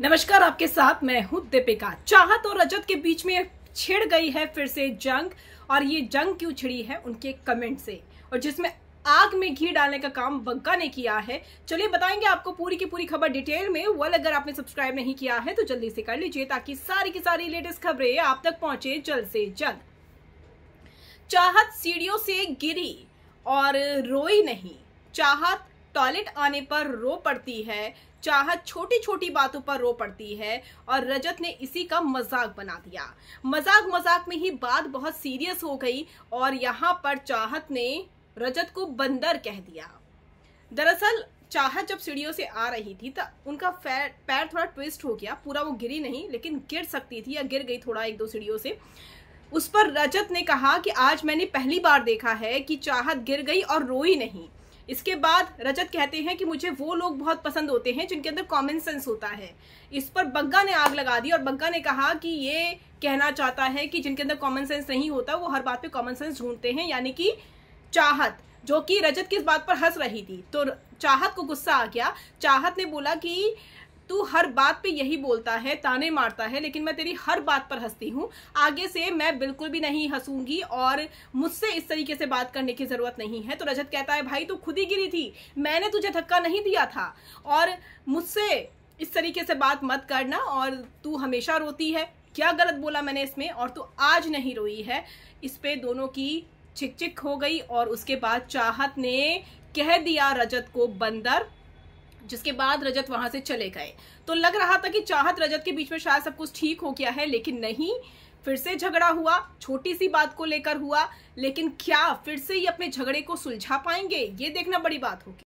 नमस्कार आपके साथ मैं हूं दीपिका चाहत और रजत के बीच में छिड़ गई है फिर से जंग और ये जंग क्यों छिड़ी है उनके कमेंट से और जिसमें आग में घी डालने का काम बंका ने किया है चलिए बताएंगे आपको पूरी की पूरी खबर डिटेल में वेल अगर आपने सब्सक्राइब नहीं किया है तो जल्दी से कर लीजिए ताकि सारी की सारी लेटेस्ट खबरें आप तक पहुंचे जल्द से जल्द चाहत सीढ़ियों से गिरी और रोई नहीं चाहत टॉयलेट आने पर रो पड़ती है चाहत छोटी छोटी बातों पर रो पड़ती है और रजत ने इसी का मजाक बना दिया मजाक मजाक में ही बात बहुत सीरियस हो गई और यहाँ पर चाहत ने रजत को बंदर कह दिया दरअसल चाहत जब सीढ़ियों से आ रही थी तो उनका पैर थोड़ा ट्विस्ट हो गया पूरा वो गिरी नहीं लेकिन गिर सकती थी या गिर गई थोड़ा एक दो सीढ़ियों से उस पर रजत ने कहा कि आज मैंने पहली बार देखा है कि चाहत गिर गई और रोई नहीं इसके बाद रजत कहते हैं कि मुझे वो लोग बहुत पसंद होते हैं जिनके अंदर कॉमन सेंस होता है इस पर बग्गा ने आग लगा दी और बग्गा ने कहा कि ये कहना चाहता है कि जिनके अंदर कॉमन सेंस नहीं होता वो हर बात पे कॉमन सेंस ढूंढते हैं यानी कि चाहत जो कि रजत किस बात पर हंस रही थी तो चाहत को गुस्सा आ गया चाहत ने बोला कि तू हर बात पे यही बोलता है ताने मारता है लेकिन मैं तेरी हर बात पर हंसती हूँ आगे से मैं बिल्कुल भी नहीं हंसूंगी और मुझसे इस तरीके से बात करने की ज़रूरत नहीं है तो रजत कहता है भाई तू खुद ही गिरी थी मैंने तुझे धक्का नहीं दिया था और मुझसे इस तरीके से बात मत करना और तू हमेशा रोती है क्या गलत बोला मैंने इसमें और तू आज नहीं रोई है इस पे दोनों की चिक चिक हो गई और उसके बाद चाहत ने कह दिया रजत को बंदर जिसके बाद रजत वहां से चले गए तो लग रहा था कि चाहत रजत के बीच में शायद सब कुछ ठीक हो गया है लेकिन नहीं फिर से झगड़ा हुआ छोटी सी बात को लेकर हुआ लेकिन क्या फिर से ये अपने झगड़े को सुलझा पाएंगे ये देखना बड़ी बात होगी